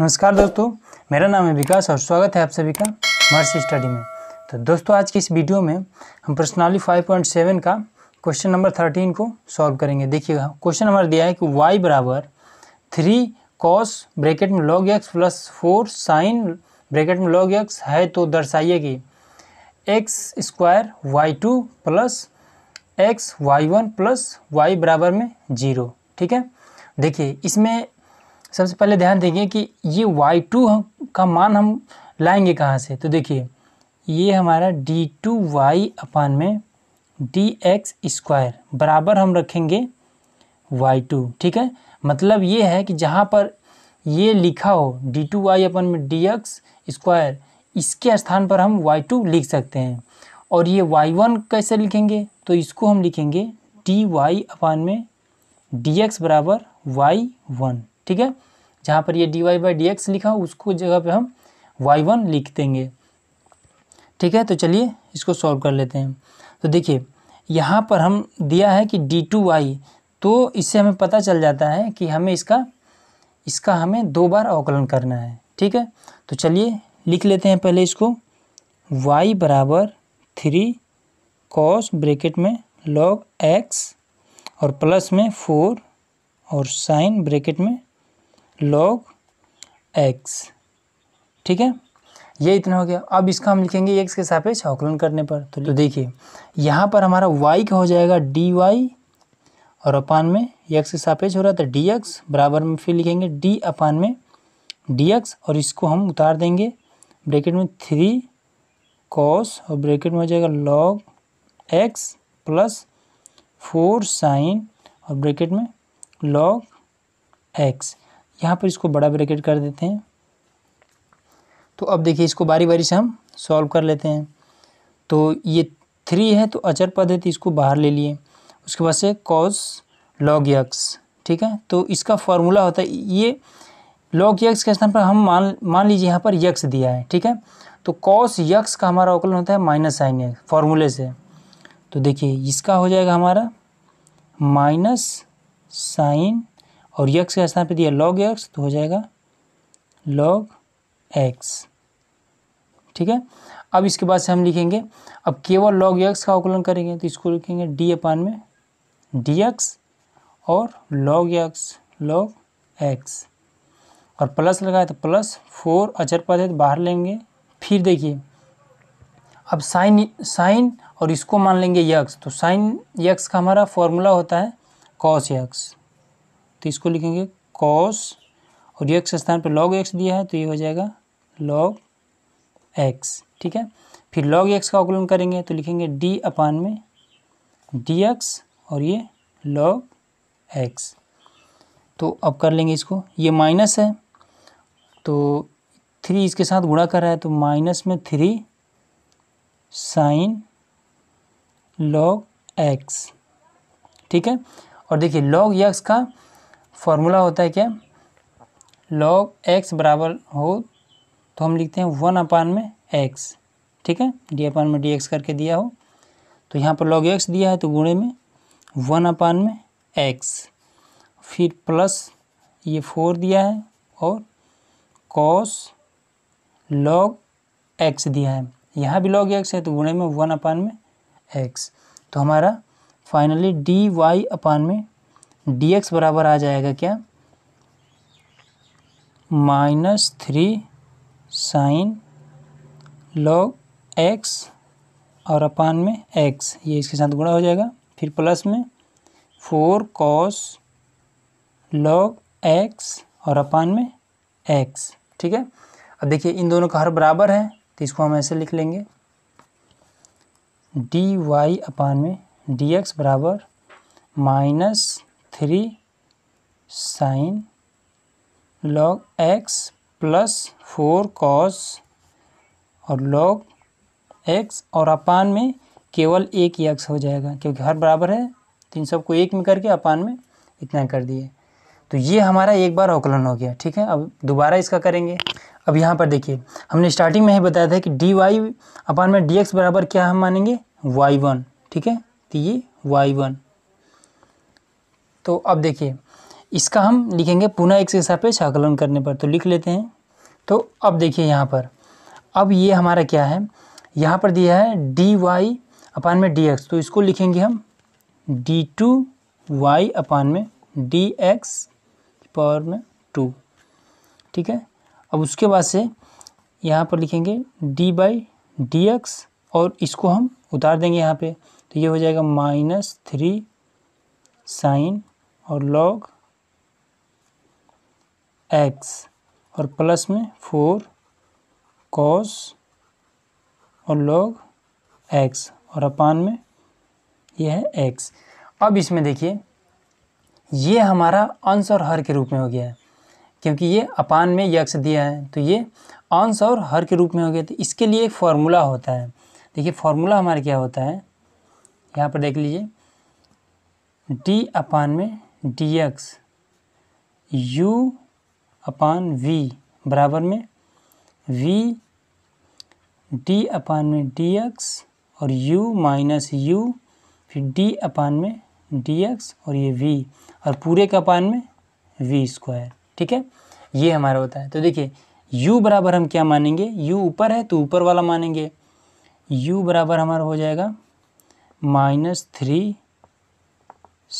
नमस्कार दोस्तों मेरा नाम है विकास और स्वागत है आप सभी का मर्स स्टडी में तो दोस्तों आज की इस वीडियो में हम पर्सनली 5.7 का क्वेश्चन नंबर 13 को सॉल्व करेंगे देखिए क्वेश्चन हमारा दिया है कि y बराबर थ्री कॉस ब्रैकेट में log x plus four sine bracket में लॉग एक्स है तो दर्शाइए कि x square y two plus x y one plus y बराबर में जीरो ठीक है देखिए इसमें सबसे पहले ध्यान देंगे कि ये वाई टू का मान हम लाएंगे कहाँ से तो देखिए ये हमारा डी टू वाई अपान में डी एक्स स्क्वायर बराबर हम रखेंगे वाई टू ठीक है मतलब ये है कि जहाँ पर ये लिखा हो डी टू वाई अपन में डी एक्स स्क्वायर इसके स्थान पर हम वाई टू लिख सकते हैं और ये वाई वन कैसे लिखेंगे तो इसको हम लिखेंगे डी वाई अपान में डी एक्स बराबर वाई वन ठीक है जहाँ पर ये d y by d x लिखा उसको जगह पे हम वाई वन लिख देंगे ठीक है तो चलिए इसको सॉल्व कर लेते हैं तो देखिए यहाँ पर हम दिया है कि डी टू वाई तो इससे हमें पता चल जाता है कि हमें इसका इसका हमें दो बार अवकलन करना है ठीक है तो चलिए लिख लेते हैं पहले इसको y बराबर थ्री कॉस ब्रेकेट में लॉग x और प्लस में फोर और साइन ब्रेकेट में लॉग एक्स ठीक है ये इतना हो गया अब इसका हम लिखेंगे एक्स के सापेक्ष आकलन करने पर तो, तो देखिए यहाँ पर हमारा वाई का हो जाएगा डी वाई और अपान में x के सापेक्ष हो रहा था डी एक्स बराबर में फिर लिखेंगे डी अपान में डी एक्स और इसको हम उतार देंगे ब्रैकेट में थ्री कॉस और ब्रैकेट में हो जाएगा log x plus four sine और ब्रैकेट में लॉग एक्स यहाँ पर इसको बड़ा ब्रैकेट कर देते हैं तो अब देखिए इसको बारी बारी से हम सॉल्व कर लेते हैं तो ये थ्री है तो अचर पद है तो इसको बाहर ले लिए उसके बाद से कॉस लॉग यक्स ठीक है तो इसका फॉर्मूला होता है ये लॉग यक्स के स्थान पर हम मान मान लीजिए यहाँ पर यक्स दिया है ठीक है तो कॉस यक्स का हमारा अवकलन होता है माइनस साइन एक्स फॉर्मूले से तो देखिए इसका हो जाएगा हमारा माइनस साइन और यक्स के स्थान पे दिया लॉग एक्स तो हो जाएगा लॉग एक्स ठीक है अब इसके बाद से हम लिखेंगे अब केवल लॉग यक्स का अवकलन करेंगे तो इसको लिखेंगे डी अपान में डी एक्स और लॉग एक्स लॉग एक्स और प्लस लगाए तो प्लस फोर अचर पद है तो बाहर लेंगे फिर देखिए अब साइन साइन और इसको मान लेंगे यक्स तो साइन यक्स का हमारा फॉर्मूला होता है कॉस यक्स तो इसको लिखेंगे कॉस और एक्स स्थान पर लॉग एक्स दिया है तो ये हो जाएगा लॉग एक्स ठीक है फिर लॉग एक्स का अवकलन करेंगे तो लिखेंगे डी अपान में डी एक्स और ये लॉग एक्स तो अब कर लेंगे इसको ये माइनस है तो थ्री इसके साथ गुणा कर रहा है तो माइनस में थ्री साइन लॉग एक्स ठीक है और देखिए लॉग एक्स का फॉर्मूला होता है क्या लॉग एक्स बराबर हो तो हम लिखते हैं वन अपान में एक्स ठीक है डी अपान में डी एक्स करके दिया हो तो यहाँ पर लॉग एक्स दिया है तो गुणे में वन अपान में एक्स फिर प्लस ये फोर दिया है और कॉस लॉग एक्स दिया है यहाँ भी लॉग एक्स है तो गुणे में वन अपान में एक्स तो हमारा फाइनली डी वाई अपान में डी एक्स बराबर आ जाएगा क्या minus three sine log x और अपान में एक्स ये इसके साथ गुणा हो जाएगा फिर प्लस में फोर कॉस लॉग एक्स और अपान में एक्स ठीक है अब देखिए इन दोनों का हर बराबर है तो इसको हम ऐसे लिख लेंगे डी वाई अपान में डी एक्स बराबर minus three sine log x plus four cos और लॉग एक्स और अपान में केवल एक ही एक्स हो जाएगा क्योंकि हर बराबर है तो इन सबको एक में करके अपान में इतना कर दिए तो ये हमारा एक बार अवकलन हो गया ठीक है अब दोबारा इसका करेंगे अब यहाँ पर देखिए हमने स्टार्टिंग में ही बताया था कि डी वाई अपान में डी एक्स बराबर क्या हम मानेंगे वाई वन ठीक है तो ये वाई वन तो अब देखिए इसका हम लिखेंगे पुनः एक हिसाब पे आकलन करने पर तो लिख लेते हैं तो अब देखिए यहाँ पर अब ये हमारा क्या है यहाँ पर दिया है डी वाई अपान में डी एक्स तो इसको लिखेंगे हम डी टू वाई अपान में डी एक्स पावर में टू ठीक है अब उसके बाद से यहाँ पर लिखेंगे डी बाई डी एक्स और इसको हम उतार देंगे यहाँ पे तो ये हो जाएगा माइनस थ्री साइन और लॉग एक्स और प्लस में फोर कॉस और लॉग एक्स और अपान में यह है एक्स अब इसमें देखिए ये हमारा अंश और हर के रूप में हो गया है क्योंकि ये अपान में यक्ष दिया है तो ये अंश और हर के रूप में हो गया तो इसके लिए एक फार्मूला होता है देखिए फार्मूला हमारा क्या होता है यहाँ पर देख लीजिए डी अपान में d x u upon v बराबर में वी डी अपान में डी एक्स और u माइनस यू फिर डी अपान में डी एक्स और ये v और पूरे के अपान में v स्क्वायर ठीक है ये हमारा होता है तो देखिए u बराबर हम क्या मानेंगे u ऊपर है तो ऊपर वाला मानेंगे u बराबर हमारा हो जाएगा minus three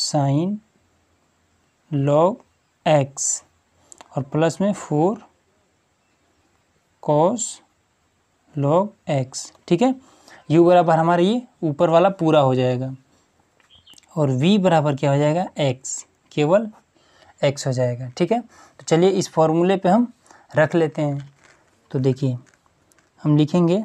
sine log x और प्लस में फोर कॉस लॉग एक्स ठीक है यू बराबर हमारा ये ऊपर वाला पूरा हो जाएगा और v बराबर क्या हो जाएगा x केवल x हो जाएगा ठीक है तो चलिए इस फॉर्मूले पे हम रख लेते हैं तो देखिए हम लिखेंगे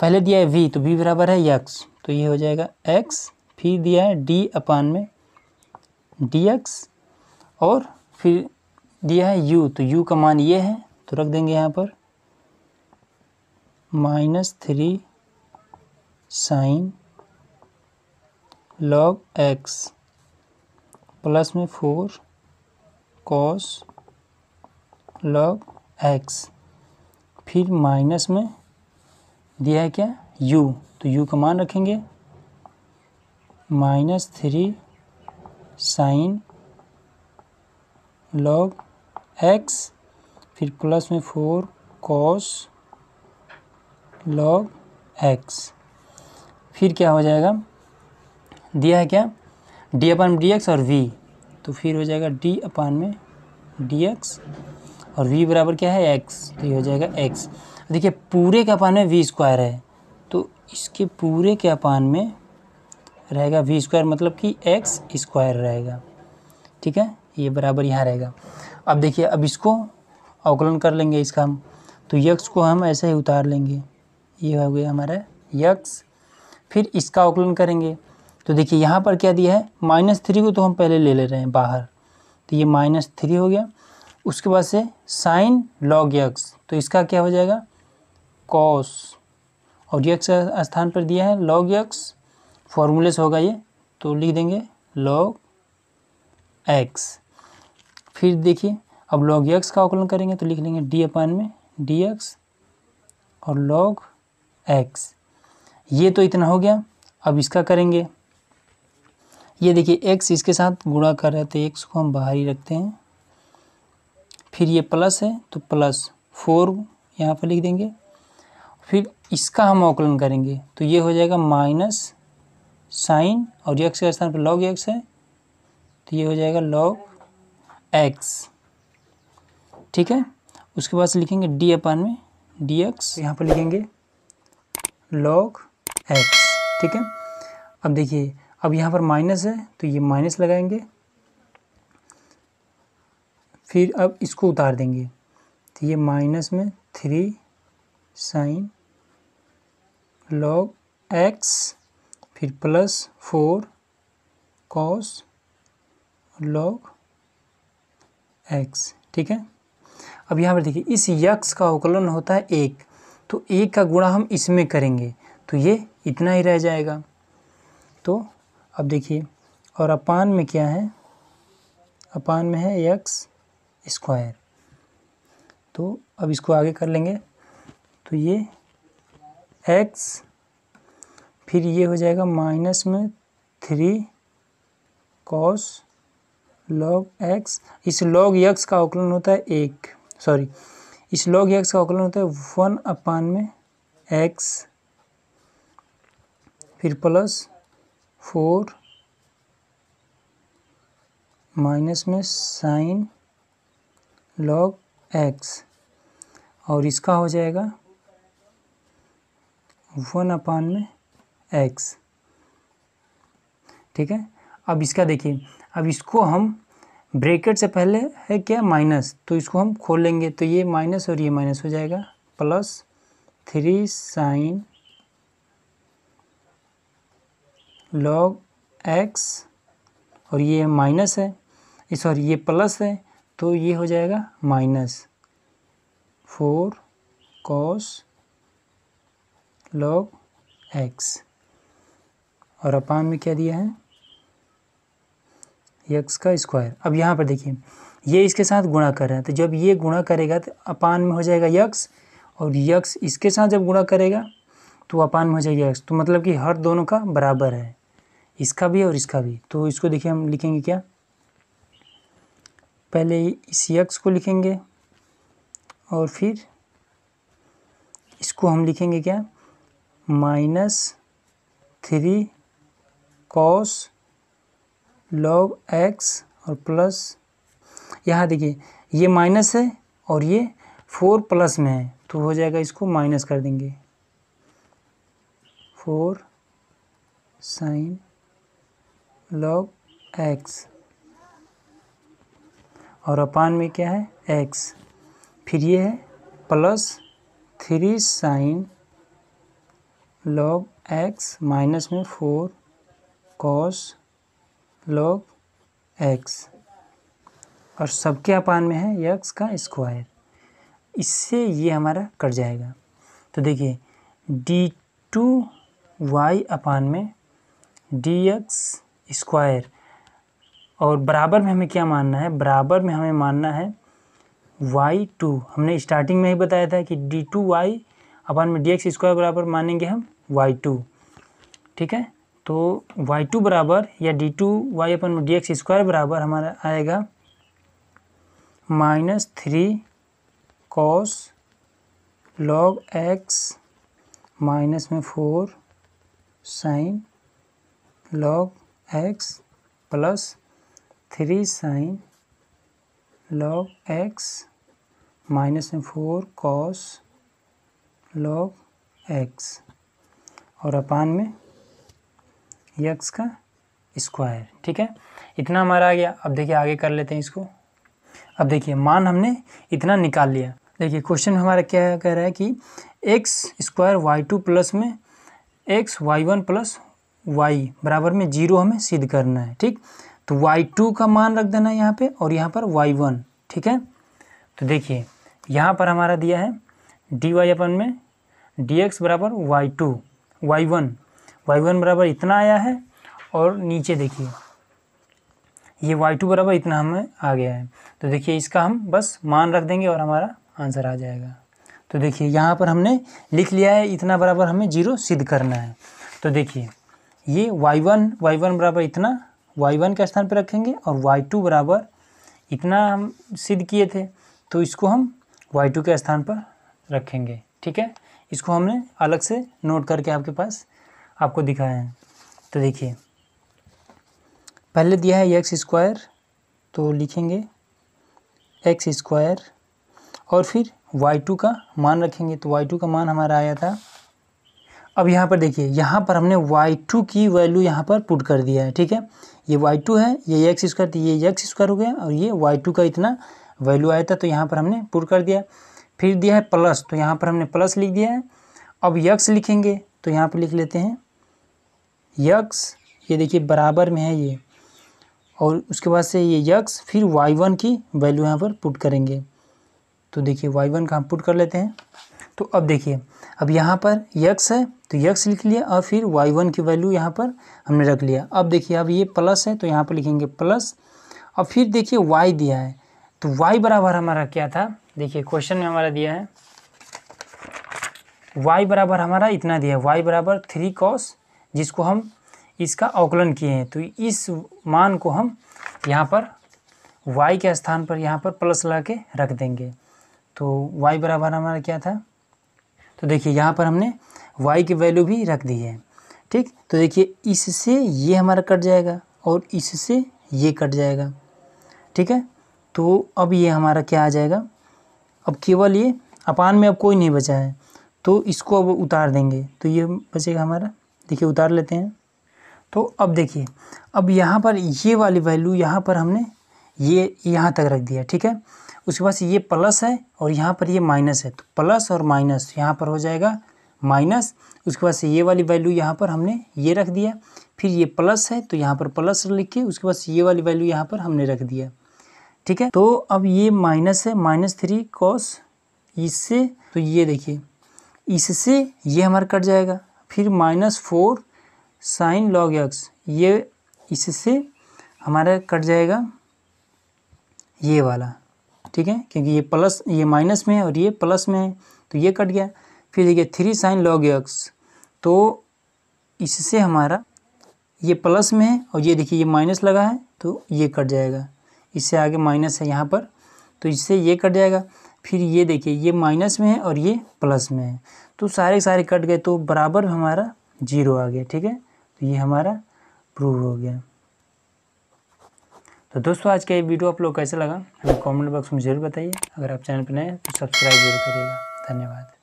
पहले दिया है v तो v बराबर है x तो ये हो जाएगा x फिर दिया है डी अपान में डी एक्स और फिर दिया है यू तो यू का मान ये है तो रख देंगे यहाँ पर minus three sine log x plus में फोर कॉस लॉग एक्स फिर माइनस में दिया है क्या यू तो यू का मान रखेंगे minus three sine log x फिर प्लस में फोर कॉस लॉग एक्स फिर क्या हो जाएगा दिया है क्या डी अपान डी एक्स और वी तो फिर हो जाएगा डी अपान में डी एक्स और वी बराबर क्या है एक्स तो ये हो जाएगा एक्स देखिए पूरे के अपान में वी स्क्वायर है तो इसके पूरे के अपान में रहेगा वी स्क्वायर मतलब कि एक्स स्क्वायर रहेगा ठीक है ये बराबर यहाँ रहेगा अब देखिए अब इसको अवकलन कर लेंगे इसका हम तो यक्स को हम ऐसे ही उतार लेंगे ये हो गया हमारा यक्स फिर इसका अवकलन करेंगे तो देखिए यहाँ पर क्या दिया है माइनस थ्री को तो हम पहले ले ले रहे हैं बाहर तो ये माइनस थ्री हो गया उसके बाद से साइन लॉग यक्स तो इसका क्या हो जाएगा कॉस और यक्स स्थान पर दिया है लॉग यक्स फॉर्मूले से होगा ये तो लिख देंगे लॉग एक्स फिर देखिए अब लॉग एक्स का आकलन करेंगे तो लिख लेंगे डी अपान में डी एक्स और लॉग एक्स ये तो इतना हो गया अब इसका करेंगे ये देखिए एक्स इसके साथ गुणा कर रहे थे एक्स को हम बाहर ही रखते हैं फिर ये प्लस है तो प्लस फोर यहाँ पर लिख देंगे फिर इसका हम आकलन करेंगे तो ये हो जाएगा माइनस साइन और एक्स के स्थान पर लॉग एक्स है तो ये हो जाएगा लॉग एक्स ठीक है उसके बाद से लिखेंगे डी अपान में डी एक्स तो यहाँ पर लिखेंगे लॉग एक्स ठीक है अब देखिए अब यहाँ पर माइनस है तो ये माइनस लगाएंगे फिर अब इसको उतार देंगे तो ये माइनस में थ्री साइन लॉग एक्स फिर plus four cos log x ठीक है अब यहाँ पर देखिए इस यक्स का अवकलन होता है एक तो एक का गुणा हम इसमें करेंगे तो ये इतना ही रह जाएगा तो अब देखिए और अपान में क्या है अपान में है यक्स स्क्वायर तो अब इसको आगे कर लेंगे तो ये एक्स फिर ये हो जाएगा माइनस में थ्री कॉस लॉग एक्स इस लॉग यक्स का आकलन होता है एक सॉरी इस लॉग यक्स का आकलन होता है वन अपान में एक्स फिर प्लस फोर माइनस में साइन लॉग एक्स और इसका हो जाएगा वन अपान में एक्स ठीक है अब इसका देखिए अब इसको हम ब्रेकेट से पहले है क्या माइनस तो इसको हम खोल लेंगे तो ये माइनस और ये माइनस हो जाएगा plus three sine log x और ये माइनस है सॉरी ये प्लस है तो ये हो जाएगा minus four cos log x और अपान में क्या दिया है यक्स का स्क्वायर अब यहाँ पर देखिए ये इसके साथ गुणा कर रहा है तो जब ये गुणा करेगा तो अपान में हो जाएगा यक्स और यक्स इसके साथ जब गुणा करेगा तो अपान में हो जाएगा यक्स तो मतलब कि हर दोनों का बराबर है इसका भी और इसका भी तो इसको देखिए हम लिखेंगे क्या पहले इस यक्स को लिखेंगे और फिर इसको हम लिखेंगे क्या minus three cos log x और प्लस यहाँ देखिए ये माइनस है और ये फोर प्लस में है तो हो जाएगा इसको माइनस कर देंगे फोर साइन लॉग एक्स और अपान में क्या है एक्स फिर ये है plus three sine log x minus में फोर कॉस लॉग एक्स और सबके अपान में है यक्स का स्क्वायर इससे ये हमारा कट जाएगा तो देखिए डी टू वाई अपान में डी एक्स स्क्वायर और बराबर में हमें क्या मानना है बराबर में हमें मानना है वाई टू हमने स्टार्टिंग में ही बताया था कि डी टू वाई अपान में डी एक्स स्क्वायर बराबर मानेंगे हम वाई टू ठीक है तो वाई टू बराबर या d two y upon d x square बराबर हमारा आएगा minus three cos log x minus में four sine log x plus three sine log x minus में फोर कॉस लॉग एक्स और अपान में यक्स का स्क्वायर ठीक है इतना हमारा आ गया अब देखिए आगे कर लेते हैं इसको अब देखिए मान हमने इतना निकाल लिया देखिए क्वेश्चन हमारा क्या कह रहा है कि x square y two plus में x y one plus y बराबर में जीरो हमें सिद्ध करना है ठीक तो वाई टू का मान रख देना है यहाँ पे और यहाँ पर वाई वन ठीक है तो देखिए यहाँ पर हमारा दिया है डी वाई अपन में डी एक्स बराबर y two y one y one बराबर इतना आया है और नीचे देखिए ये वाई टू बराबर इतना हमें आ गया है तो देखिए इसका हम बस मान रख देंगे और हमारा आंसर आ जाएगा तो देखिए यहाँ पर हमने लिख लिया है इतना बराबर हमें जीरो सिद्ध करना है तो देखिए ये वाई वन वाई वन बराबर इतना वाई वन के स्थान पर रखेंगे और वाई टू बराबर इतना हम सिद्ध किए थे तो इसको हम वाई टू के स्थान पर रखेंगे ठीक है इसको हमने अलग से नोट करके आपके पास आपको दिखाए हैं तो देखिए पहले दिया है एक्स स्क्वायर तो लिखेंगे एक्स स्क्वायर और फिर वाई टू का मान रखेंगे तो वाई टू का मान हमारा आया था अब यहाँ पर देखिए यहाँ पर हमने वाई टू की वैल्यू यहाँ पर पुट कर दिया है ठीक है ये वाई टू है ये एक्स स्क्वायर तो ये एक्स स्क्वायर हो गया और ये वाई टू का इतना वैल्यू आया था तो यहाँ पर हमने पुट कर दिया फिर दिया है प्लस तो यहाँ पर हमने प्लस लिख दिया है अब यक्स लिखेंगे तो यहाँ पर लिख लेते हैं यक्स ये देखिए बराबर में है ये और उसके बाद से ये यक्स फिर वाई वन की वैल्यू यहाँ पर पुट करेंगे तो देखिए वाई वन का हम पुट कर लेते हैं तो अब देखिए अब यहाँ पर यक्स है तो यक्स लिख लिया और फिर वाई वन की वैल्यू यहाँ पर हमने रख लिया अब देखिए अब ये प्लस है तो यहाँ पर लिखेंगे प्लस और फिर देखिए वाई दिया है तो वाई बराबर हमारा क्या था देखिए क्वेश्चन में हमारा दिया है वाई बराबर हमारा इतना दिया है वाई बराबर थ्री कॉस जिसको हम इसका अवकलन किए हैं तो इस मान को हम यहाँ पर y के स्थान पर यहाँ पर प्लस लगा के रख देंगे तो y बराबर हमारा क्या था तो देखिए यहाँ पर हमने y की वैल्यू भी रख दी है ठीक तो देखिए इससे ये हमारा कट जाएगा और इससे ये कट जाएगा ठीक है तो अब ये हमारा क्या आ जाएगा अब केवल ये अपान में अब कोई नहीं बचा है तो इसको अब उतार देंगे तो ये बचेगा हमारा देखिए उतार लेते हैं तो अब देखिए अब यहाँ पर ये वाली वैल्यू यहाँ पर हमने ये यहाँ तक रख दिया ठीक है उसके बाद ये प्लस है और यहाँ पर ये माइनस है तो प्लस और माइनस यहाँ पर हो जाएगा माइनस उसके बाद से ये वाली वैल्यू यहाँ पर हमने ये रख दिया फिर ये प्लस है तो यहाँ पर प्लस लिख के उसके बाद ये वाली वैल्यू यहाँ पर हमने रख दिया ठीक है तो अब ये माइनस है माइनस थ्री कॉस इससे तो ये देखिए इससे ये हमारा कट जाएगा फिर minus four sine log x ये इससे हमारा कट जाएगा ये वाला ठीक है क्योंकि ये प्लस ये माइनस में है और ये प्लस में है तो ये कट गया फिर देखिए थ्री साइन लॉग एक्स तो इससे हमारा ये प्लस में है और ये देखिए ये माइनस लगा है तो ये कट जाएगा इससे आगे माइनस है यहाँ पर तो इससे ये कट जाएगा फिर ये देखिए ये माइनस में है और ये प्लस में है तो सारे सारे कट गए तो बराबर हमारा जीरो आ गया ठीक है तो ये हमारा प्रूव हो गया तो दोस्तों आज का ये वीडियो आप लोग कैसा लगा हमें कमेंट बॉक्स में ज़रूर बताइए अगर आप चैनल पर नए हैं तो सब्सक्राइब जरूर करिएगा धन्यवाद